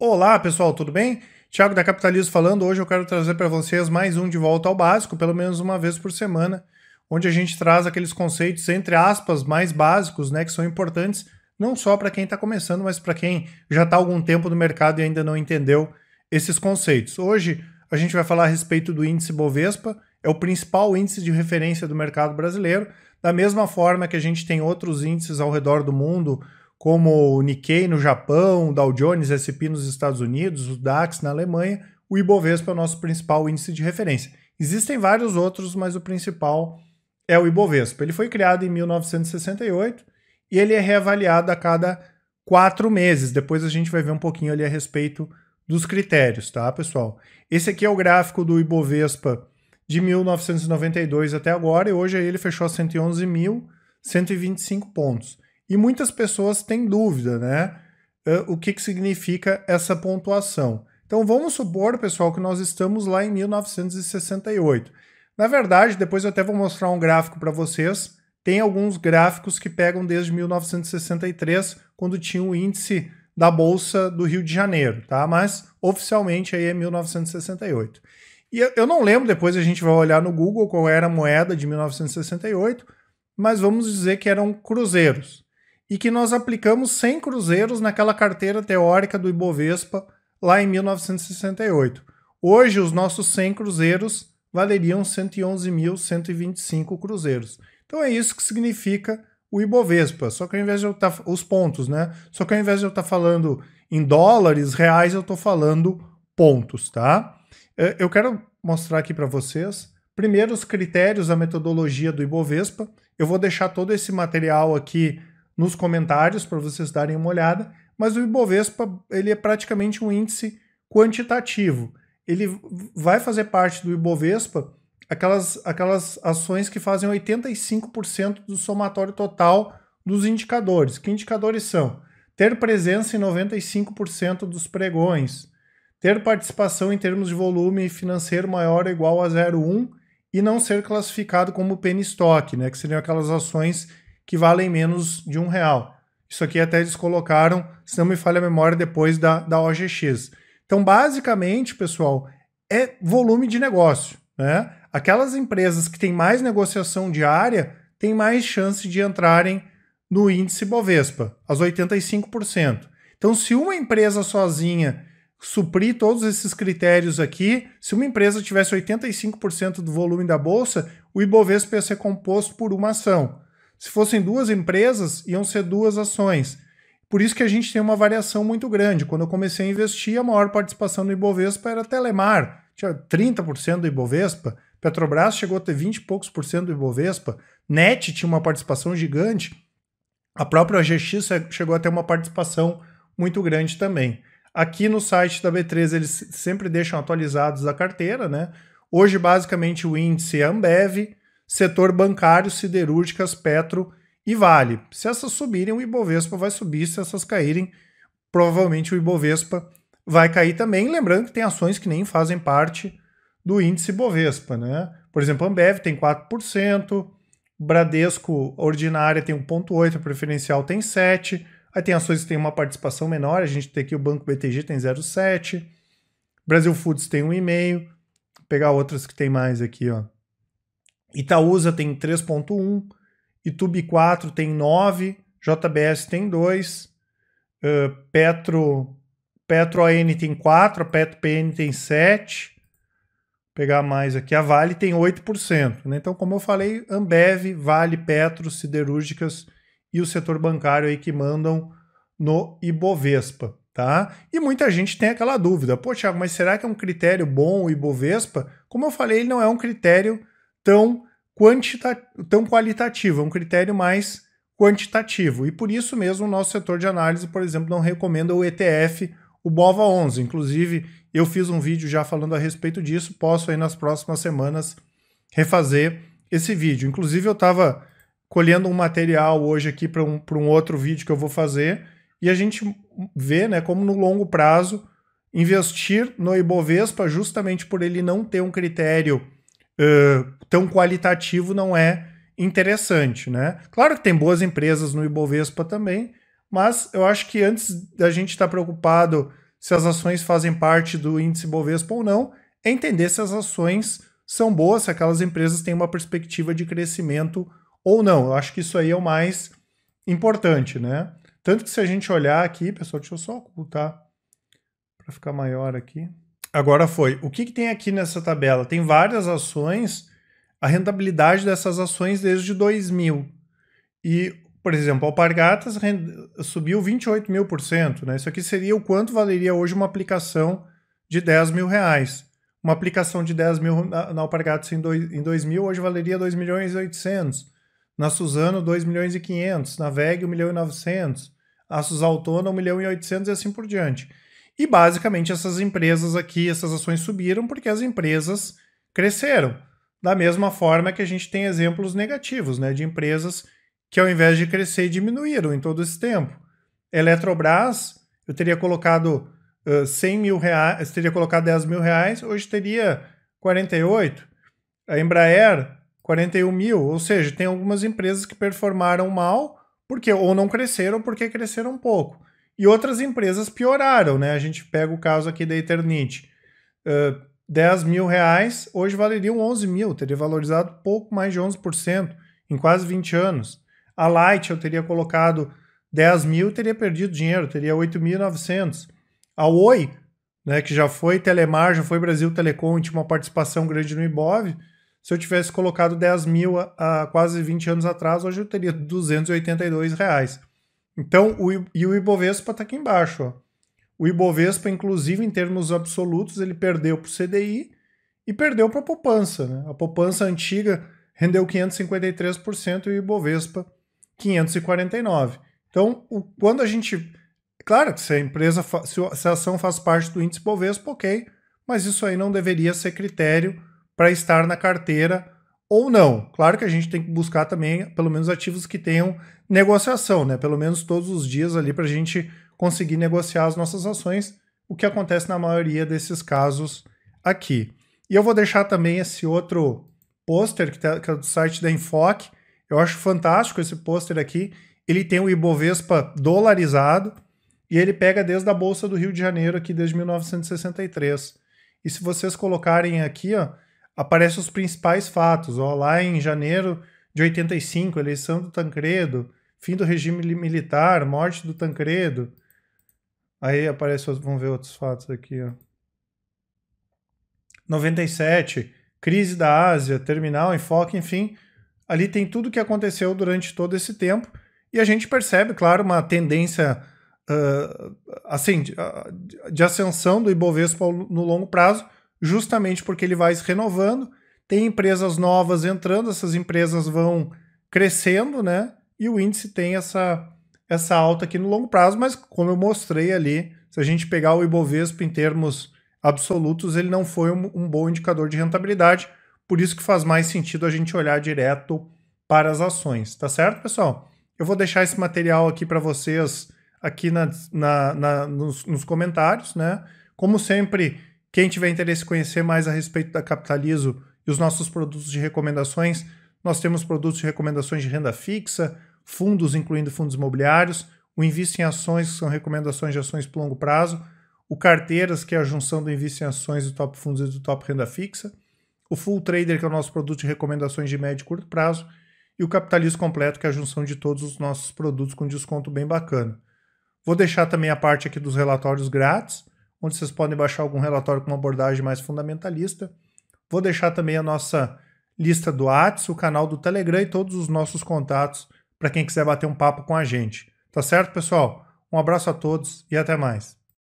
Olá, pessoal, tudo bem? Tiago da Capitalismo falando. Hoje eu quero trazer para vocês mais um de volta ao básico, pelo menos uma vez por semana, onde a gente traz aqueles conceitos entre aspas mais básicos, né, que são importantes não só para quem está começando, mas para quem já está algum tempo no mercado e ainda não entendeu esses conceitos. Hoje a gente vai falar a respeito do índice Bovespa, é o principal índice de referência do mercado brasileiro. Da mesma forma que a gente tem outros índices ao redor do mundo, como o Nikkei no Japão, o Dow Jones, S&P nos Estados Unidos, o DAX na Alemanha, o Ibovespa é o nosso principal índice de referência. Existem vários outros, mas o principal é o Ibovespa. Ele foi criado em 1968 e ele é reavaliado a cada quatro meses. Depois a gente vai ver um pouquinho ali a respeito dos critérios, tá, pessoal? Esse aqui é o gráfico do Ibovespa de 1992 até agora e hoje ele fechou a 111.125 pontos. E muitas pessoas têm dúvida, né? Eh, o que, que significa essa pontuação. Então vamos supor, pessoal, que nós estamos lá em 1968. Na verdade, depois eu até vou mostrar um gráfico para vocês. Tem alguns gráficos que pegam desde 1963, quando tinha o índice da Bolsa do Rio de Janeiro, tá? Mas oficialmente aí é 1968. E eu não lembro, depois a gente vai olhar no Google qual era a moeda de 1968, mas vamos dizer que eram cruzeiros, e que nós aplicamos 100 cruzeiros naquela carteira teórica do Ibovespa lá em 1968. Hoje, os nossos 100 cruzeiros valeriam 111.125 cruzeiros. Então é isso que significa o Ibovespa. Só que ao invés de eu estar. Tá, os pontos, né? Só que ao invés de eu estar tá falando em dólares, reais, eu estou falando pontos, tá? É, eu quero mostrar aqui para vocês, primeiro, os critérios, a metodologia do Ibovespa. Eu vou deixar todo esse material aqui nos comentários para vocês darem uma olhada, mas o Ibovespa ele é praticamente um índice quantitativo. Ele vai fazer parte do Ibovespa aquelas, aquelas ações que fazem 85% do somatório total dos indicadores. Que indicadores são? Ter presença em 95% dos pregões, ter participação em termos de volume financeiro maior ou igual a 0,1 e não ser classificado como penny stock, né, que seriam aquelas ações que valem menos de um real. Isso aqui até eles colocaram, se não me falha a memória, depois da, da OGX. Então, basicamente, pessoal, é volume de negócio. Né? Aquelas empresas que têm mais negociação diária têm mais chance de entrarem no índice Bovespa, as 85%. Então, se uma empresa sozinha suprir todos esses critérios aqui, se uma empresa tivesse 85% do volume da bolsa, o Ibovespa ia ser composto por uma ação. Se fossem duas empresas, iam ser duas ações. Por isso que a gente tem uma variação muito grande. Quando eu comecei a investir, a maior participação do Ibovespa era Telemar, tinha 30% do Ibovespa. Petrobras chegou a ter 20 e poucos por cento do Ibovespa. NET tinha uma participação gigante. A própria GX chegou a ter uma participação muito grande também. Aqui no site da B3 eles sempre deixam atualizados a carteira, né? Hoje, basicamente, o índice é Ambev, setor bancário, siderúrgicas, petro e vale. Se essas subirem, o Ibovespa vai subir, se essas caírem, provavelmente o Ibovespa vai cair também. Lembrando que tem ações que nem fazem parte do índice ibovespa, né? Por exemplo, Ambev tem 4%, Bradesco ordinária tem 1,8%, a preferencial tem 7%, aí tem ações que têm uma participação menor, a gente tem aqui o Banco BTG tem 0,7%, Brasil Foods tem 1,5%, pegar outras que tem mais aqui, ó. Itaúsa tem 3.1, Itube 4 tem 9, JBS tem 2, uh, Petro, Petro AN tem 4, Petro PN tem 7, pegar mais aqui, a Vale tem 8%. Né? Então, como eu falei, Ambev, Vale, Petro, Siderúrgicas e o setor bancário aí que mandam no Ibovespa. Tá? E muita gente tem aquela dúvida, pô, Thiago, mas será que é um critério bom o Ibovespa? Como eu falei, ele não é um critério tão, quantita tão qualitativo, um critério mais quantitativo. E por isso mesmo o nosso setor de análise, por exemplo, não recomenda o ETF, o BOVA11. Inclusive, eu fiz um vídeo já falando a respeito disso, posso aí nas próximas semanas refazer esse vídeo. Inclusive, eu estava colhendo um material hoje aqui para um, um outro vídeo que eu vou fazer e a gente vê né, como no longo prazo investir no Ibovespa, justamente por ele não ter um critério uh, tão qualitativo não é interessante, né? Claro que tem boas empresas no Ibovespa também, mas eu acho que antes da gente estar tá preocupado se as ações fazem parte do índice Bovespa ou não, é entender se as ações são boas, se aquelas empresas têm uma perspectiva de crescimento ou não. Eu acho que isso aí é o mais importante, né? Tanto que se a gente olhar aqui, pessoal, deixa eu só ocultar para ficar maior aqui. Agora foi. O que, que tem aqui nessa tabela? Tem várias ações, a rentabilidade dessas ações desde 2000. E, por exemplo, a Alpargatas rend... subiu 28 mil por cento. Né? Isso aqui seria o quanto valeria hoje uma aplicação de 10 mil reais. Uma aplicação de 10 mil na, na Alpargatas em, em 2000 hoje valeria 2 milhões e 800. Na Suzano, 2 milhões e 500. Na VEG, 1 milhão e 900. A Suzaltona, 1 milhão e 800 e assim por diante. E basicamente essas empresas aqui, essas ações subiram porque as empresas cresceram. Da mesma forma que a gente tem exemplos negativos, né, de empresas que ao invés de crescer diminuíram em todo esse tempo. Eletrobras, eu teria colocado uh, 100 mil reais, teria colocado 10 mil reais, hoje teria 48. A Embraer, 41 mil. Ou seja, tem algumas empresas que performaram mal porque ou não cresceram porque cresceram pouco. E outras empresas pioraram, né? A gente pega o caso aqui da Eternit. Uh, ah, 10 mil reais, hoje valeriam 11 mil, teria valorizado pouco mais de 11% em quase 20 anos. A Light eu teria colocado 10 mil, teria perdido dinheiro, teria 8.900. A Oi, né, que já foi Telemar, já foi Brasil Telecom, tinha uma participação grande no Ibov, se eu tivesse colocado 10 mil há quase 20 anos atrás, hoje eu teria 282 reais. Então, o, e o Ibovespa está aqui embaixo. Ó. O Ibovespa, inclusive, em termos absolutos, ele perdeu para o CDI e perdeu para a poupança. Né? A poupança antiga rendeu 553% e o Ibovespa 549%. Então, o, quando a gente. Claro que se a empresa, se, se a ação faz parte do índice Bovespa, ok, mas isso aí não deveria ser critério para estar na carteira ou não. Claro que a gente tem que buscar também, pelo menos, ativos que tenham negociação, né? Pelo menos todos os dias ali para a gente conseguir negociar as nossas ações, o que acontece na maioria desses casos aqui. E eu vou deixar também esse outro pôster que, tá, que é do site da Enfoque. Eu acho fantástico esse pôster aqui. Ele tem o Ibovespa dolarizado e ele pega desde a Bolsa do Rio de Janeiro aqui desde 1963. E se vocês colocarem aqui, ó, aparecem os principais fatos. Ó, lá em janeiro de 85, eleição do Tancredo, fim do regime militar, morte do Tancredo. Aí aparece, vamos ver outros fatos aqui. Ó. 97, crise da Ásia, terminal, enfoque, enfim. Ali tem tudo o que aconteceu durante todo esse tempo. E a gente percebe, claro, uma tendência uh, assim, ah, de, de ascensão do Ibovespa no longo prazo, justamente porque ele vai se renovando, tem empresas novas entrando, essas empresas vão crescendo, né? E o índice tem essa, essa alta aqui no longo prazo, mas como eu mostrei ali, se a gente pegar o Ibovespa em termos absolutos, ele não foi um, um bom indicador de rentabilidade, por isso que faz mais sentido a gente olhar direto para as ações, tá certo, pessoal? Eu vou deixar esse material aqui para vocês aqui na, na, na nos, nos comentários, né? Como sempre, quem tiver interesse em conhecer mais a respeito da Capitalizo e os nossos produtos de recomendações, nós temos produtos de recomendações de renda fixa, fundos, incluindo fundos imobiliários, o Invista em Ações, que são recomendações de ações por longo prazo, o Carteiras, que é a junção do Invista em Ações, do Top Fundos e do Top Renda Fixa, o Full Trader, que é o nosso produto de recomendações de médio e curto prazo, e o Capitalismo Completo, que é a junção de todos os nossos produtos com desconto bem bacana. Vou deixar também a parte aqui dos relatórios grátis, onde vocês podem baixar algum relatório com uma abordagem mais fundamentalista. Vou deixar também a nossa lista do Whats, o canal do Telegram e todos os nossos contatos para quem quiser bater um papo com a gente. Tá certo, pessoal? Um abraço a todos e até mais.